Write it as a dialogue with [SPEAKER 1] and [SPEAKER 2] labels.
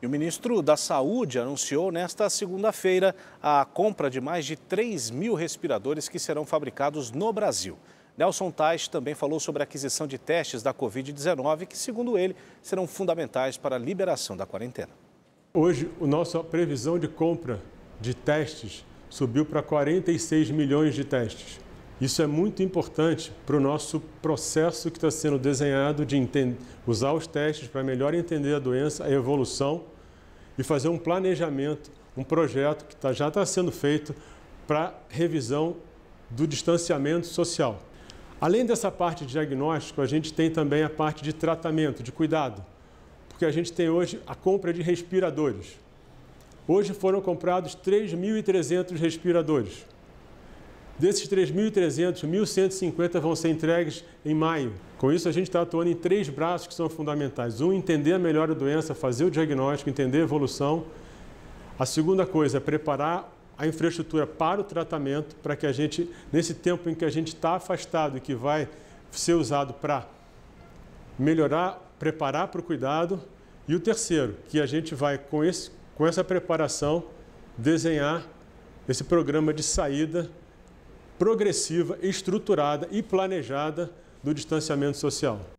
[SPEAKER 1] E o ministro da Saúde anunciou nesta segunda-feira a compra de mais de 3 mil respiradores que serão fabricados no Brasil. Nelson Tais também falou sobre a aquisição de testes da Covid-19, que, segundo ele, serão fundamentais para a liberação da quarentena.
[SPEAKER 2] Hoje, a nossa previsão de compra de testes subiu para 46 milhões de testes. Isso é muito importante para o nosso processo que está sendo desenhado de usar os testes para melhor entender a doença, a evolução e fazer um planejamento, um projeto que tá, já está sendo feito para revisão do distanciamento social. Além dessa parte de diagnóstico, a gente tem também a parte de tratamento, de cuidado, porque a gente tem hoje a compra de respiradores. Hoje foram comprados 3.300 respiradores. Desses 3.300, 1.150 vão ser entregues em maio. Com isso, a gente está atuando em três braços que são fundamentais. Um, entender melhor a doença, fazer o diagnóstico, entender a evolução. A segunda coisa é preparar a infraestrutura para o tratamento, para que a gente, nesse tempo em que a gente está afastado e que vai ser usado para melhorar, preparar para o cuidado. E o terceiro, que a gente vai, com, esse, com essa preparação, desenhar esse programa de saída progressiva, estruturada e planejada do distanciamento social.